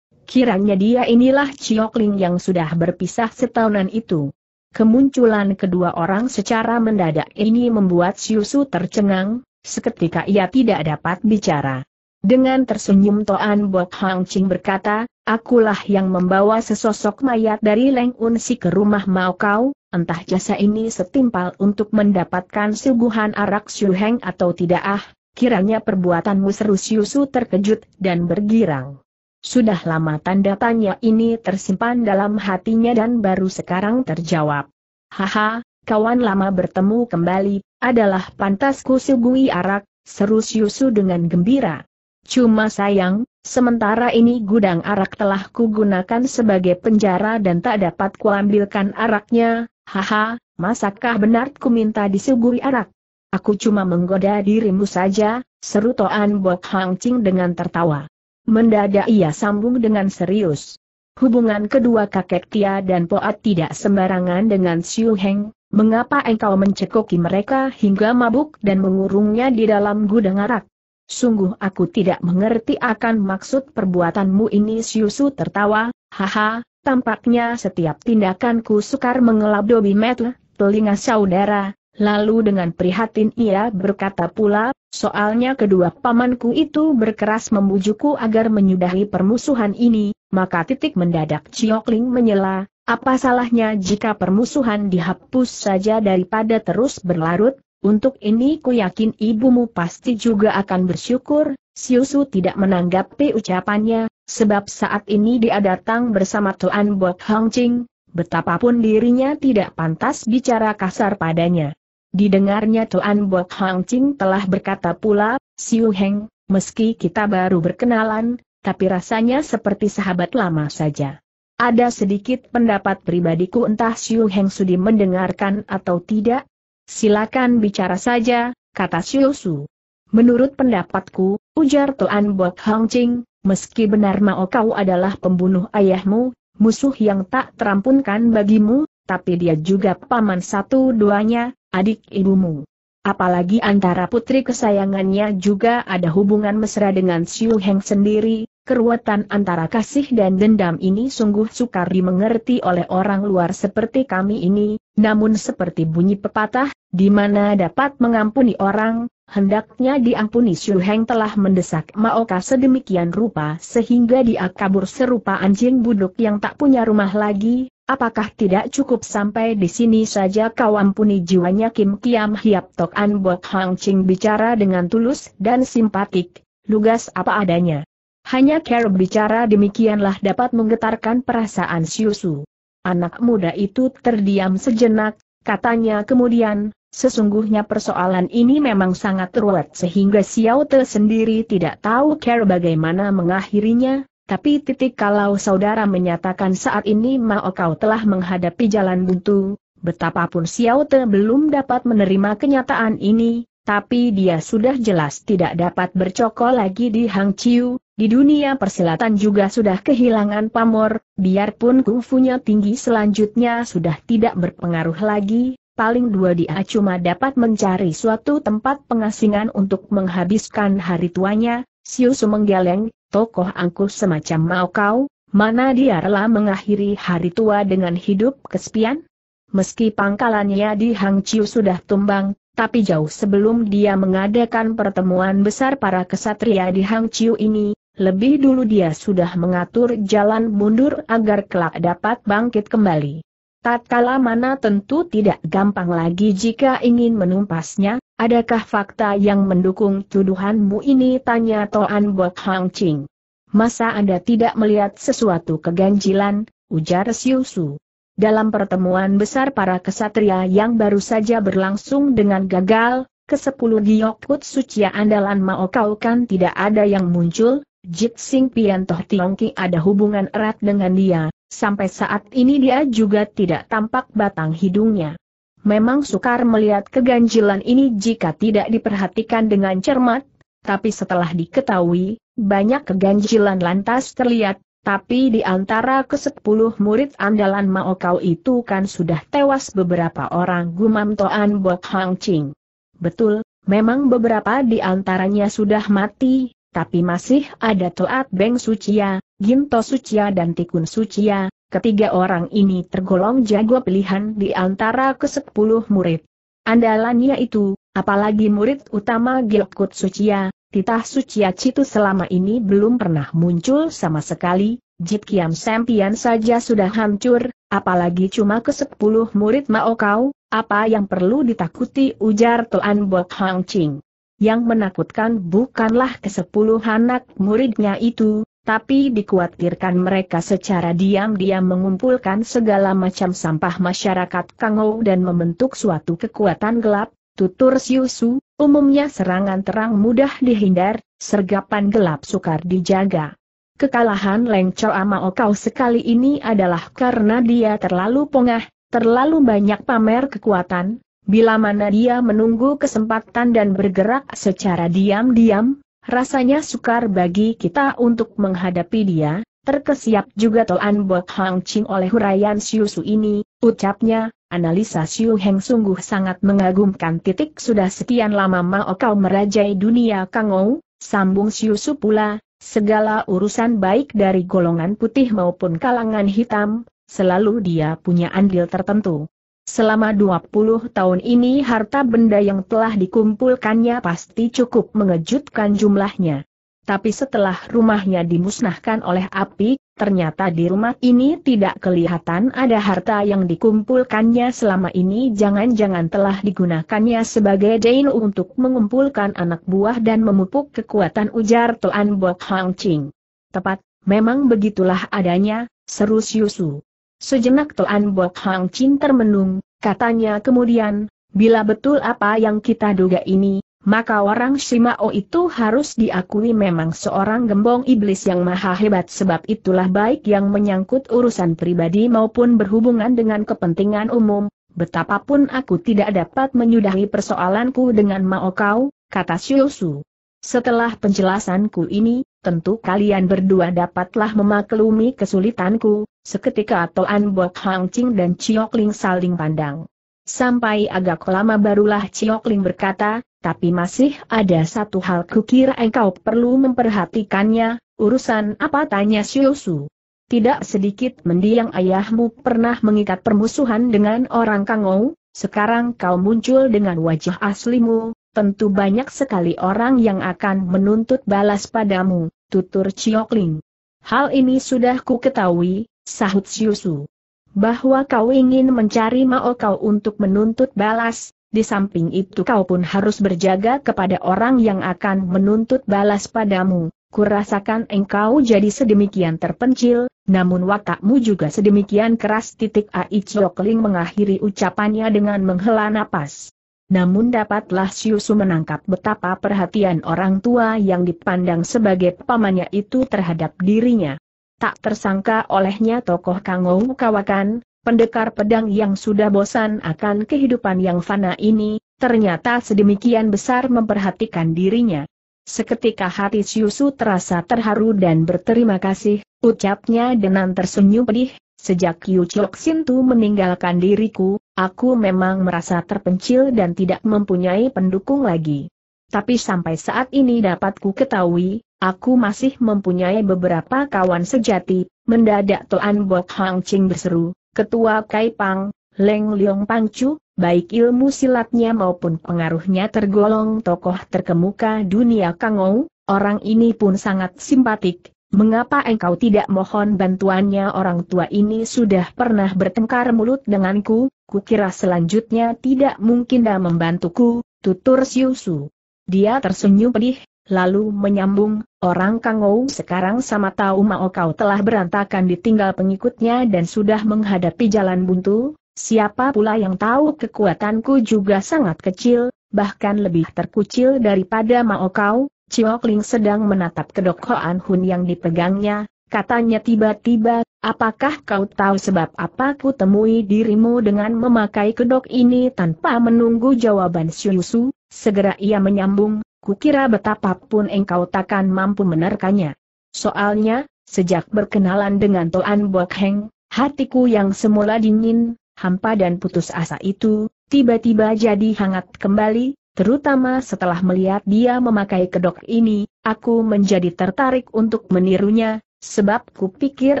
Kiranya dia inilah Ciokling yang sudah berpisah setahunan itu. Kemunculan kedua orang secara mendadak ini membuat Siusu tercengang, seketika ia tidak dapat bicara. Dengan tersenyum Toan Bok Hang Ching berkata, akulah yang membawa sesosok mayat dari Leng Un Si ke rumah Mao Kau, entah jasa ini setimpal untuk mendapatkan suguhan arak Heng atau tidak ah, kiranya perbuatanmu seru Siusu terkejut dan bergirang. Sudah lama tanda tanya ini tersimpan dalam hatinya dan baru sekarang terjawab. Haha, kawan lama bertemu kembali, adalah pantas segui arak, seru Yusu dengan gembira. Cuma sayang, sementara ini gudang arak telah kugunakan sebagai penjara dan tak dapat kuambilkan araknya, haha, masakkah benar ku minta disuguhi arak? Aku cuma menggoda dirimu saja, seru Toan Bok Hang Ching dengan tertawa. Mendadak ia sambung dengan serius. Hubungan kedua kakek Tia dan Poat tidak sembarangan dengan Siu Heng, mengapa engkau mencekoki mereka hingga mabuk dan mengurungnya di dalam gudang arak? Sungguh aku tidak mengerti akan maksud perbuatanmu ini Siu Su tertawa, haha, tampaknya setiap tindakanku sukar mengelap dobi metel, telinga saudara, Lalu dengan prihatin ia berkata pula, soalnya kedua pamanku itu berkeras membujukku agar menyudahi permusuhan ini, maka titik mendadak Ciokling menyela, apa salahnya jika permusuhan dihapus saja daripada terus berlarut, untuk ini ku yakin ibumu pasti juga akan bersyukur, Siusu tidak menanggapi ucapannya, sebab saat ini dia datang bersama Tuan Bok Hong Ching, betapapun dirinya tidak pantas bicara kasar padanya. Didengarnya Tuan Bok Hang Ching telah berkata pula, Siu Heng, meski kita baru berkenalan, tapi rasanya seperti sahabat lama saja. Ada sedikit pendapat pribadiku entah Siu Heng Sudi mendengarkan atau tidak. Silakan bicara saja, kata Siu Su. Menurut pendapatku, ujar Tuan Bok Hang Ching, meski benar Mao kau adalah pembunuh ayahmu, musuh yang tak terampunkan bagimu, tapi dia juga paman satu-duanya, adik ibumu. Apalagi antara putri kesayangannya juga ada hubungan mesra dengan Xiu Heng sendiri, keruatan antara kasih dan dendam ini sungguh sukar dimengerti oleh orang luar seperti kami ini, namun seperti bunyi pepatah, di mana dapat mengampuni orang, hendaknya diampuni Xiu Heng telah mendesak Maoka sedemikian rupa sehingga dia kabur serupa anjing buduk yang tak punya rumah lagi, apakah tidak cukup sampai di sini saja kau ampuni jiwanya Kim Kiam Hiap Tok An Bok Hang Ching bicara dengan tulus dan simpatik, lugas apa adanya. Hanya Care bicara demikianlah dapat menggetarkan perasaan Siusu. Anak muda itu terdiam sejenak, katanya kemudian, sesungguhnya persoalan ini memang sangat ruwet sehingga Xiao Te sendiri tidak tahu Care bagaimana mengakhirinya, tapi titik kalau saudara menyatakan saat ini Mao kau telah menghadapi jalan buntu, betapapun Xiao Te belum dapat menerima kenyataan ini, tapi dia sudah jelas tidak dapat bercokol lagi di Hang Chiu, di dunia persilatan juga sudah kehilangan pamor, biarpun kungfunya tinggi selanjutnya sudah tidak berpengaruh lagi, paling dua dia cuma dapat mencari suatu tempat pengasingan untuk menghabiskan hari tuanya, Siu Sumenggaleng, tokoh angkuh semacam mau kau, mana dia rela mengakhiri hari tua dengan hidup kesepian? Meski pangkalannya di Hang Chiu sudah tumbang, tapi jauh sebelum dia mengadakan pertemuan besar para kesatria di Hang Chiu ini, lebih dulu dia sudah mengatur jalan mundur agar kelak dapat bangkit kembali. Tatkala mana tentu tidak gampang lagi jika ingin menumpasnya, Adakah fakta yang mendukung tuduhanmu ini? Tanya Toan Bok Hang Ching. Masa Anda tidak melihat sesuatu keganjilan, ujar Siusu. Dalam pertemuan besar para kesatria yang baru saja berlangsung dengan gagal, kesepuluh giokut Suci andalan Mao Kau kan tidak ada yang muncul, Jit Sing Pian Toh Tiongki ada hubungan erat dengan dia, sampai saat ini dia juga tidak tampak batang hidungnya. Memang sukar melihat keganjilan ini jika tidak diperhatikan dengan cermat, tapi setelah diketahui, banyak keganjilan lantas terlihat, tapi di antara kesepuluh murid andalan Mao Kau itu kan sudah tewas beberapa orang gumam Toan Bok Hang Ching. Betul, memang beberapa di antaranya sudah mati, tapi masih ada Toat Beng Sucia, Ginto Sucia dan Tikun Sucia, Ketiga orang ini tergolong jago pilihan di antara kesepuluh murid. Andalannya itu, apalagi murid utama Gilkut Suciya, Titah Suciya Citu selama ini belum pernah muncul sama sekali, Jit Kiam Sempian saja sudah hancur, apalagi cuma kesepuluh murid Mao Kau, apa yang perlu ditakuti ujar Tuan Bok Hang Ching. Yang menakutkan bukanlah kesepuluh anak muridnya itu, tapi dikhawatirkan mereka secara diam-diam mengumpulkan segala macam sampah masyarakat Kangou dan membentuk suatu kekuatan gelap, tutur Siusu, umumnya serangan terang mudah dihindar, sergapan gelap sukar dijaga. Kekalahan Leng Chow Okau Kau sekali ini adalah karena dia terlalu pongah, terlalu banyak pamer kekuatan, bila mana dia menunggu kesempatan dan bergerak secara diam-diam, Rasanya sukar bagi kita untuk menghadapi dia, terkesiap juga Toan Bok Hang Ching oleh huraian Siu Su ini, ucapnya, analisa Siu Heng sungguh sangat mengagumkan titik sudah sekian lama Mao kau merajai dunia Kangou, sambung Siu Su pula, segala urusan baik dari golongan putih maupun kalangan hitam, selalu dia punya andil tertentu. Selama 20 tahun ini harta benda yang telah dikumpulkannya pasti cukup mengejutkan jumlahnya. Tapi setelah rumahnya dimusnahkan oleh api, ternyata di rumah ini tidak kelihatan ada harta yang dikumpulkannya selama ini jangan-jangan telah digunakannya sebagai dain untuk mengumpulkan anak buah dan memupuk kekuatan ujar Tuan Bok Hang Ching. Tepat, memang begitulah adanya, seru Yusuf. Sejenak tuan Bok Hang Chin termenung, katanya kemudian, bila betul apa yang kita duga ini, maka orang Shimao itu harus diakui memang seorang gembong iblis yang maha hebat sebab itulah baik yang menyangkut urusan pribadi maupun berhubungan dengan kepentingan umum, betapapun aku tidak dapat menyudahi persoalanku dengan Mao Kau, kata Xiu Su. Setelah penjelasanku ini, tentu kalian berdua dapatlah memaklumi kesulitanku, seketika Toan Bok Hang Ching dan Chiok Ling saling pandang. Sampai agak lama barulah Chiok Ling berkata, tapi masih ada satu hal kukira engkau perlu memperhatikannya, urusan apa tanya Siusu. Tidak sedikit mendiang ayahmu pernah mengikat permusuhan dengan orang Kangou, sekarang kau muncul dengan wajah aslimu, tentu banyak sekali orang yang akan menuntut balas padamu, tutur Ling. Hal ini sudah ku ketahui, sahut Siusu. Bahwa kau ingin mencari Mao kau untuk menuntut balas, di samping itu kau pun harus berjaga kepada orang yang akan menuntut balas padamu. Kurasakan engkau jadi sedemikian terpencil, namun watakmu juga sedemikian keras. Titik Ai Chokling mengakhiri ucapannya dengan menghela napas. Namun dapatlah Siusu menangkap betapa perhatian orang tua yang dipandang sebagai pamannya itu terhadap dirinya. Tak tersangka olehnya tokoh Kangou Kawakan, pendekar pedang yang sudah bosan akan kehidupan yang fana ini, ternyata sedemikian besar memperhatikan dirinya. Seketika hati Siusu terasa terharu dan berterima kasih, ucapnya dengan tersenyum pedih, sejak Yu Chok Sintu meninggalkan diriku, Aku memang merasa terpencil dan tidak mempunyai pendukung lagi. Tapi sampai saat ini dapatku ketahui, aku masih mempunyai beberapa kawan sejati, mendadak Toan Bok Hang Ching berseru, Ketua Kai Pang, Leng Leong Chu, baik ilmu silatnya maupun pengaruhnya tergolong tokoh terkemuka dunia Kangou, orang ini pun sangat simpatik, Mengapa engkau tidak mohon bantuannya orang tua ini sudah pernah bertengkar mulut denganku, kukira selanjutnya tidak mungkin dah membantuku, tutur Siusu. Dia tersenyum pedih, lalu menyambung, orang Kangou sekarang sama tahu mau kau telah berantakan ditinggal pengikutnya dan sudah menghadapi jalan buntu, siapa pula yang tahu kekuatanku juga sangat kecil, bahkan lebih terkucil daripada mau kau, Chiok Ling sedang menatap kedok Hoan Hun yang dipegangnya, katanya tiba-tiba, apakah kau tahu sebab apa ku temui dirimu dengan memakai kedok ini tanpa menunggu jawaban Siusu, segera ia menyambung, kukira betapapun engkau takkan mampu menerkanya. Soalnya, sejak berkenalan dengan Toan Bok Heng, hatiku yang semula dingin, hampa dan putus asa itu, tiba-tiba jadi hangat kembali, Terutama setelah melihat dia memakai kedok ini, aku menjadi tertarik untuk menirunya, sebab kupikir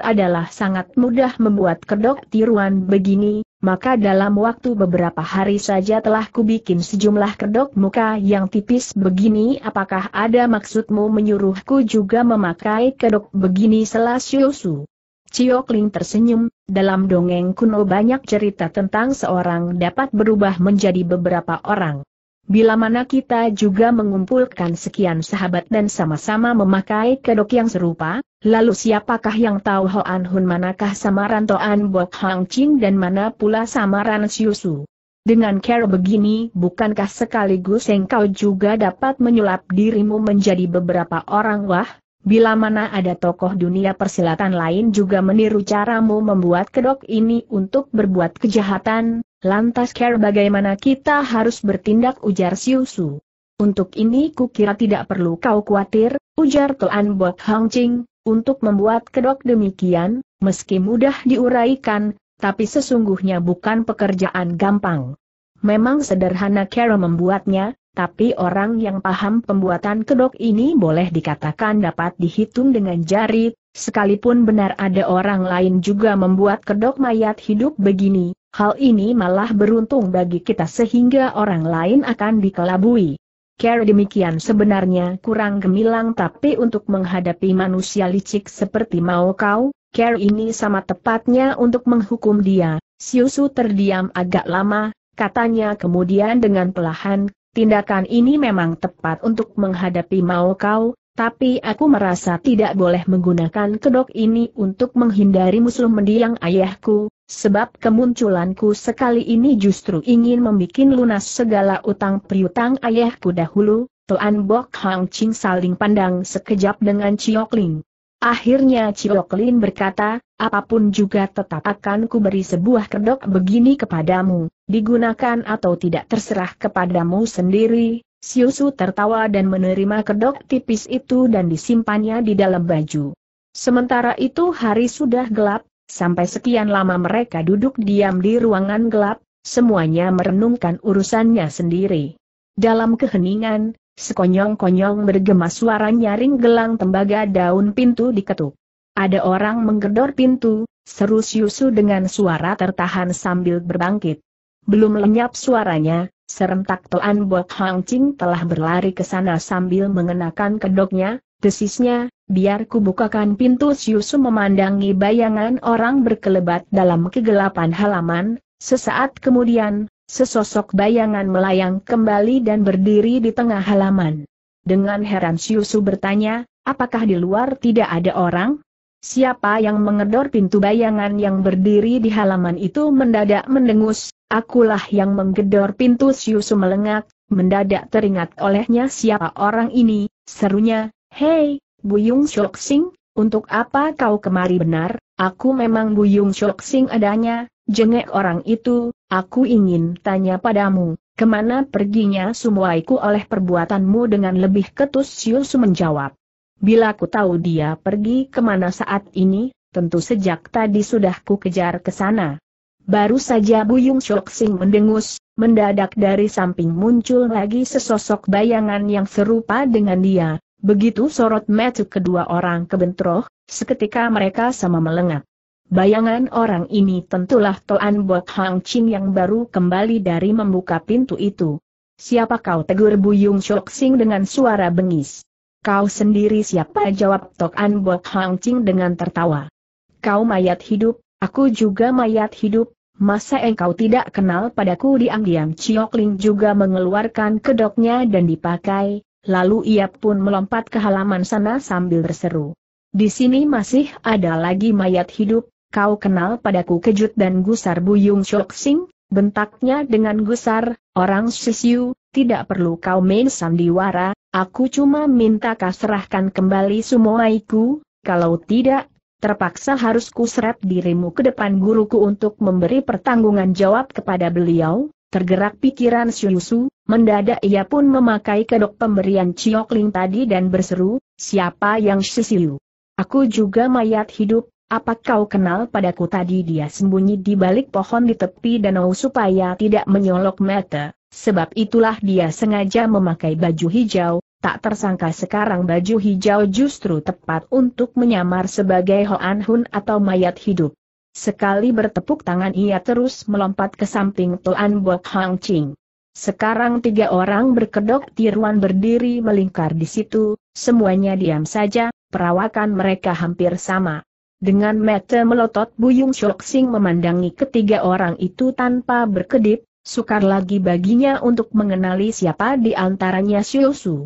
adalah sangat mudah membuat kedok tiruan begini, maka dalam waktu beberapa hari saja telah kubikin sejumlah kedok muka yang tipis begini apakah ada maksudmu menyuruhku juga memakai kedok begini Selasiusu? Cio Ciokling tersenyum, dalam dongeng kuno banyak cerita tentang seorang dapat berubah menjadi beberapa orang. Bila mana kita juga mengumpulkan sekian sahabat dan sama-sama memakai kedok yang serupa, lalu siapakah yang tahu Hoan Hun manakah samaran Toan Bok Hang Ching dan mana pula samaran Siusu? Dengan cara begini bukankah sekaligus engkau juga dapat menyulap dirimu menjadi beberapa orang wah? Bila mana ada tokoh dunia persilatan lain juga meniru caramu membuat kedok ini untuk berbuat kejahatan, Lantas care bagaimana kita harus bertindak ujar Siusu. Untuk ini kukira tidak perlu kau khawatir, ujar Tuan Bok Hang Ching, untuk membuat kedok demikian, meski mudah diuraikan, tapi sesungguhnya bukan pekerjaan gampang. Memang sederhana cara membuatnya, tapi orang yang paham pembuatan kedok ini boleh dikatakan dapat dihitung dengan jari, sekalipun benar ada orang lain juga membuat kedok mayat hidup begini, Hal ini malah beruntung bagi kita sehingga orang lain akan dikelabui. Care demikian sebenarnya kurang gemilang tapi untuk menghadapi manusia licik seperti mau kau, Care ini sama tepatnya untuk menghukum dia. Siusu terdiam agak lama, katanya kemudian dengan pelahan, tindakan ini memang tepat untuk menghadapi mau kau, tapi aku merasa tidak boleh menggunakan kedok ini untuk menghindari musuh mendiang ayahku, sebab kemunculanku sekali ini justru ingin membuat lunas segala utang piutang ayahku dahulu, Tuan Bok Hang Ching saling pandang sekejap dengan Chiok Lin. Akhirnya Chiok Lin berkata, apapun juga tetap akan kuberi sebuah kedok begini kepadamu, digunakan atau tidak terserah kepadamu sendiri, Siusu tertawa dan menerima kedok tipis itu dan disimpannya di dalam baju. Sementara itu hari sudah gelap, sampai sekian lama mereka duduk diam di ruangan gelap, semuanya merenungkan urusannya sendiri. Dalam keheningan, sekonyong-konyong bergema suara nyaring gelang tembaga daun pintu diketuk. Ada orang menggedor pintu, seru Siusu dengan suara tertahan sambil berbangkit. Belum lenyap suaranya, Serentak Toan Bok Hang Ching telah berlari ke sana sambil mengenakan kedoknya, desisnya, biar bukakan pintu Siusu memandangi bayangan orang berkelebat dalam kegelapan halaman, sesaat kemudian, sesosok bayangan melayang kembali dan berdiri di tengah halaman. Dengan heran Siusu bertanya, apakah di luar tidak ada orang? Siapa yang mengedor pintu bayangan yang berdiri di halaman itu mendadak mendengus, akulah yang menggedor pintu Siusu melengak, mendadak teringat olehnya siapa orang ini, serunya, Hei, Buyung Shok Sing, untuk apa kau kemari benar, aku memang Buyung Shok Sing adanya, jengek orang itu, aku ingin tanya padamu, kemana perginya semua sumuaiku oleh perbuatanmu dengan lebih ketus Siusu menjawab. Bila ku tahu dia pergi kemana saat ini, tentu sejak tadi sudah ku kejar ke sana. Baru saja Buyung Shok Sing mendengus, mendadak dari samping muncul lagi sesosok bayangan yang serupa dengan dia. Begitu sorot mata kedua orang kebentroh, seketika mereka sama melengak. Bayangan orang ini tentulah Toan Bok Hang Ching yang baru kembali dari membuka pintu itu. Siapa kau tegur Buyung Shok Sing dengan suara bengis? Kau sendiri siapa jawab Toan Bok Hang Ching dengan tertawa. Kau mayat hidup, Aku juga mayat hidup, masa engkau tidak kenal padaku diam-diam Ciokling juga mengeluarkan kedoknya dan dipakai, lalu ia pun melompat ke halaman sana sambil berseru. Di sini masih ada lagi mayat hidup, kau kenal padaku kejut dan gusar Buyung Sing, bentaknya dengan gusar, orang sisiu, tidak perlu kau main sandiwara, aku cuma minta kau serahkan kembali sumoaiku, kalau tidak, terpaksa harus kuserap dirimu ke depan guruku untuk memberi pertanggungan jawab kepada beliau, tergerak pikiran Syusu, mendadak ia pun memakai kedok pemberian Ciokling tadi dan berseru, siapa yang Syusiu? Aku juga mayat hidup, apa kau kenal padaku tadi dia sembunyi di balik pohon di tepi danau supaya tidak menyolok mata, sebab itulah dia sengaja memakai baju hijau, Tak tersangka sekarang baju hijau justru tepat untuk menyamar sebagai Hoan Hun atau mayat hidup. Sekali bertepuk tangan ia terus melompat ke samping Tuan Bok Hang Ching. Sekarang tiga orang berkedok tiruan berdiri melingkar di situ, semuanya diam saja, perawakan mereka hampir sama. Dengan mata melotot Buyung Shok Sing memandangi ketiga orang itu tanpa berkedip, sukar lagi baginya untuk mengenali siapa di antaranya Xiu Su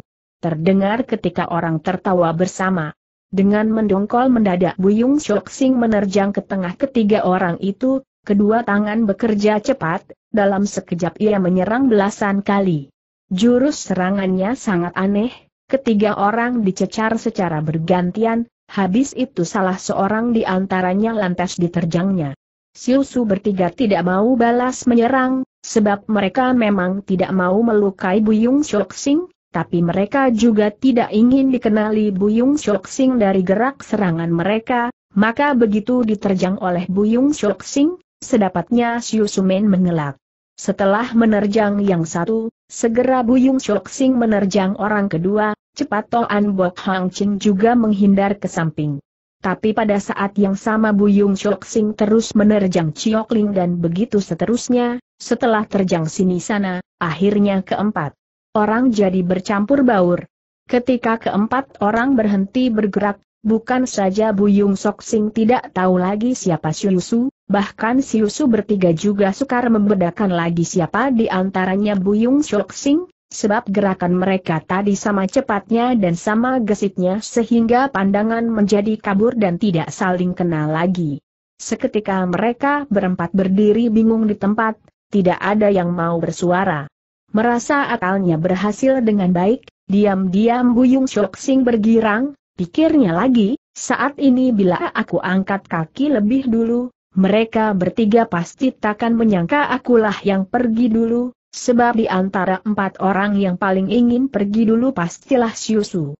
terdengar ketika orang tertawa bersama. Dengan mendongkol mendadak Buyung Shok Sing menerjang ke tengah ketiga orang itu, kedua tangan bekerja cepat, dalam sekejap ia menyerang belasan kali. Jurus serangannya sangat aneh, ketiga orang dicecar secara bergantian, habis itu salah seorang di antaranya lantas diterjangnya. Siusu bertiga tidak mau balas menyerang, sebab mereka memang tidak mau melukai Buyung Shok Sing, tapi mereka juga tidak ingin dikenali Buyung Sing dari gerak serangan mereka, maka begitu diterjang oleh Buyung Sing, sedapatnya Xiu Sumen mengelak. Setelah menerjang yang satu, segera Buyung Sing menerjang orang kedua, cepat Toan Bok Hang Ching juga menghindar ke samping. Tapi pada saat yang sama Buyung Sing terus menerjang Chiokling dan begitu seterusnya, setelah terjang sini sana, akhirnya keempat orang jadi bercampur baur. Ketika keempat orang berhenti bergerak, bukan saja Buyung Sok Sing tidak tahu lagi siapa Siusu, bahkan Siusu bertiga juga sukar membedakan lagi siapa di antaranya Buyung Sok Sing, sebab gerakan mereka tadi sama cepatnya dan sama gesitnya sehingga pandangan menjadi kabur dan tidak saling kenal lagi. Seketika mereka berempat berdiri bingung di tempat, tidak ada yang mau bersuara. Merasa akalnya berhasil dengan baik, diam-diam Buyung Shoxing bergirang, pikirnya lagi, saat ini bila aku angkat kaki lebih dulu, mereka bertiga pasti takkan menyangka akulah yang pergi dulu, sebab di antara empat orang yang paling ingin pergi dulu pastilah Siusu.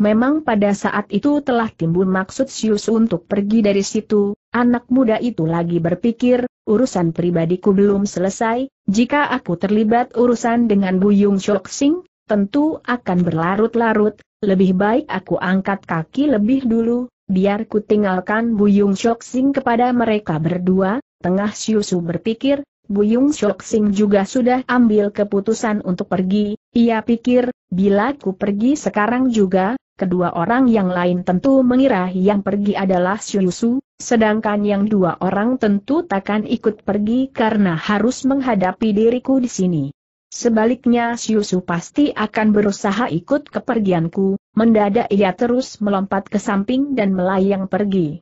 Memang pada saat itu telah timbul maksud Sius untuk pergi dari situ, anak muda itu lagi berpikir, urusan pribadiku belum selesai, jika aku terlibat urusan dengan Buyung Shok tentu akan berlarut-larut, lebih baik aku angkat kaki lebih dulu, biar ku tinggalkan Buyung Shok kepada mereka berdua, tengah Siusu berpikir, Buyung Shok juga sudah ambil keputusan untuk pergi, ia pikir, Bila ku pergi sekarang juga, kedua orang yang lain tentu mengira yang pergi adalah Syusu, sedangkan yang dua orang tentu takkan ikut pergi karena harus menghadapi diriku di sini. Sebaliknya Syusu pasti akan berusaha ikut kepergianku, mendadak ia terus melompat ke samping dan melayang pergi.